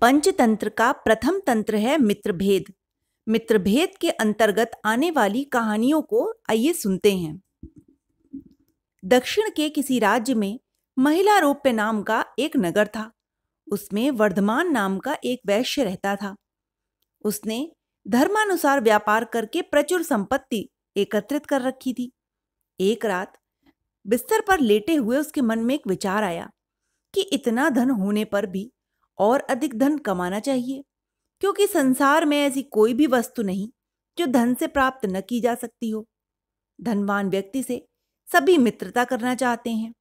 पंचतंत्र का प्रथम तंत्र है मित्र भेद मित्र भेद के अंतर्गत आने वाली कहानियों को आइए सुनते हैं दक्षिण के किसी राज्य में महिला रोप्य नाम का एक नगर था उसमें वर्धमान नाम का एक वैश्य रहता था उसने धर्मानुसार व्यापार करके प्रचुर संपत्ति एकत्रित कर रखी थी एक रात बिस्तर पर लेटे हुए उसके मन में एक विचार आया कि इतना धन होने पर भी और अधिक धन कमाना चाहिए क्योंकि संसार में ऐसी कोई भी वस्तु नहीं जो धन से प्राप्त न की जा सकती हो धनवान व्यक्ति से सभी मित्रता करना चाहते हैं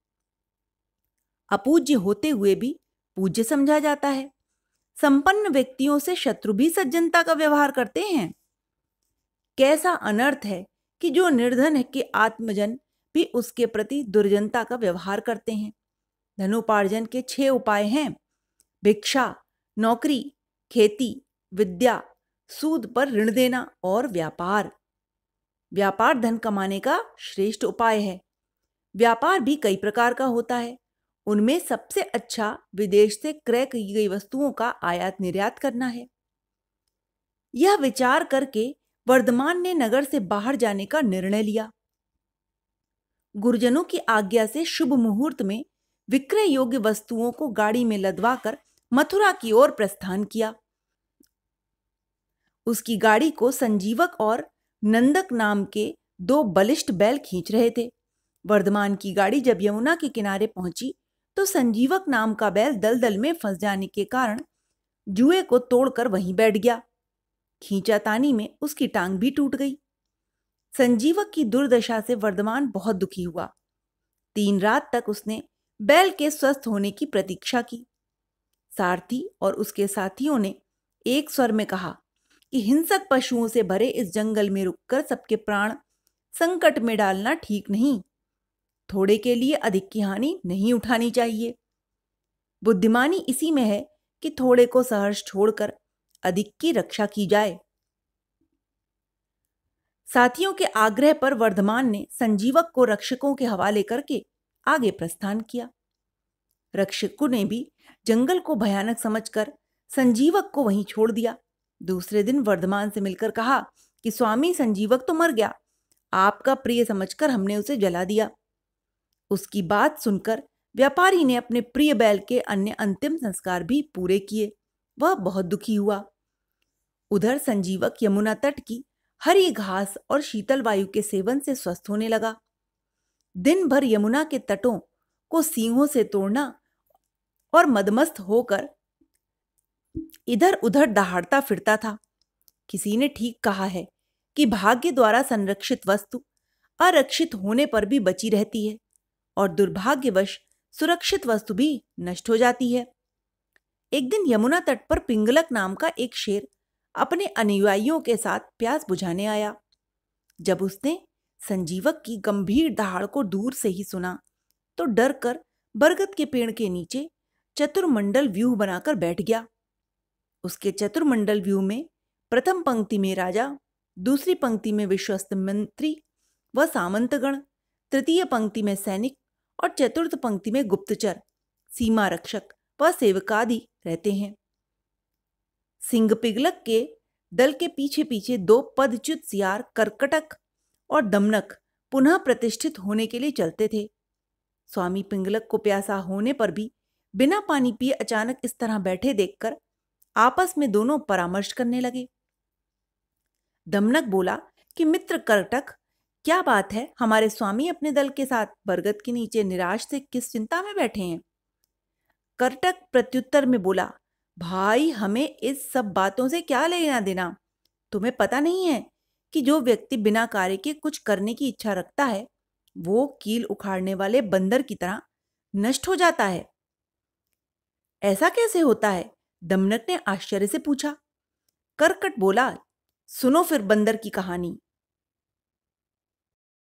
अपूज्य होते हुए भी पूज्य समझा जाता है संपन्न व्यक्तियों से शत्रु भी सज्जनता का व्यवहार करते हैं कैसा अनर्थ है कि जो निर्धन है के आत्मजन भी उसके प्रति दुर्जनता का व्यवहार करते हैं धनोपार्जन के छह उपाय हैं भिक्षा नौकरी खेती विद्या सूद पर ऋण देना और व्यापार व्यापार धन कमाने का श्रेष्ठ उपाय है व्यापार भी कई प्रकार का होता है उनमें सबसे अच्छा विदेश से क्रय की गई वस्तुओं का आयात निर्यात करना है यह विचार करके वर्धमान ने नगर से बाहर जाने का निर्णय लिया गुरुजनों की आज्ञा से शुभ मुहूर्त में विक्रय योग्य वस्तुओं को गाड़ी में लदवा कर मथुरा की ओर प्रस्थान किया उसकी गाड़ी को संजीवक और नंदक नाम के दो बलिष्ठ बैल खींच रहे थे वर्धमान की गाड़ी जब यमुना के किनारे पहुंची तो संजीवक नाम का बैल दलदल में फंस जाने के कारण जुए को तोड़कर वहीं बैठ गया खींचातानी में उसकी टांग भी टूट गई संजीवक की दुर्दशा से वर्धमान बहुत दुखी हुआ तीन रात तक उसने बैल के स्वस्थ होने की प्रतीक्षा की सारथी और उसके साथियों ने एक स्वर में कहा कि हिंसक पशुओं से भरे इस जंगल में रुककर सबके प्राण संकट में डालना ठीक नहीं थोड़े के लिए अधिक की हानि नहीं उठानी चाहिए बुद्धिमानी इसी में है कि थोड़े को सहर्ष छोड़कर अधिक की रक्षा की जाए साथियों के आग्रह पर वर्धमान ने संजीवक को रक्षकों के हवाले करके आगे प्रस्थान किया रक्षकों ने भी जंगल को भयानक समझकर संजीवक को वहीं छोड़ दिया दूसरे दिन वर्धमान से मिलकर कहा कि स्वामी संजीवक तो मर गया आपका प्रिय समझकर हमने उसे जला दिया उसकी बात सुनकर व्यापारी ने अपने प्रिय बैल के अन्य अंतिम संस्कार भी पूरे किए वह बहुत दुखी हुआ उधर संजीवक यमुना तट की हरी घास और शीतल वायु के सेवन से स्वस्थ होने लगा दिन भर यमुना के तटों को सिंहों से तोड़ना और मदमस्त होकर इधर उधर दहाड़ता फिरता था किसी ने ठीक कहा है कि भाग्य द्वारा संरक्षित वस्तु अरक्षित होने पर भी बची रहती है और दुर्भाग्यवश सुरक्षित वस्तु भी नष्ट हो जाती है एक दिन यमुना तट पर पिंगलक नाम का एक शेर अपने अनुयायियों के साथ प्यास बुझाने आया जब उसने संजीवक की गंभीर दहाड़ को दूर से ही सुना तो डर कर बरगद के पेड़ के नीचे चतुर्मंडल व्यूह बनाकर बैठ गया उसके चतुर्मंडल व्यूह में प्रथम पंक्ति में राजा दूसरी पंक्ति में विश्वस्त मंत्री व सामंतगण तृतीय पंक्ति में सैनिक और चतुर्थ पंक्ति में गुप्तचर सीमा रक्षक व सेवकादि रहते हैं सिंह पिगलक के दल के पीछे पीछे दो पदच्युत सियार करकटक और दमनक पुनः प्रतिष्ठित होने के लिए चलते थे स्वामी पिंगलक को प्यासा होने पर भी बिना पानी पिए अचानक इस तरह बैठे देखकर आपस में दोनों परामर्श करने लगे दमनक बोला कि मित्र कर्टक क्या बात है हमारे स्वामी अपने दल के साथ बरगद के नीचे निराश से किस चिंता में बैठे हैं कर्टक प्रत्युत्तर में बोला भाई हमें इस सब बातों से क्या लेना देना तुम्हें पता नहीं है कि जो व्यक्ति बिना कार्य के कुछ करने की इच्छा रखता है वो कील उखाड़ने वाले बंदर की तरह नष्ट हो जाता है ऐसा कैसे होता है दमनक ने आश्चर्य से पूछा करकट बोला सुनो फिर बंदर की कहानी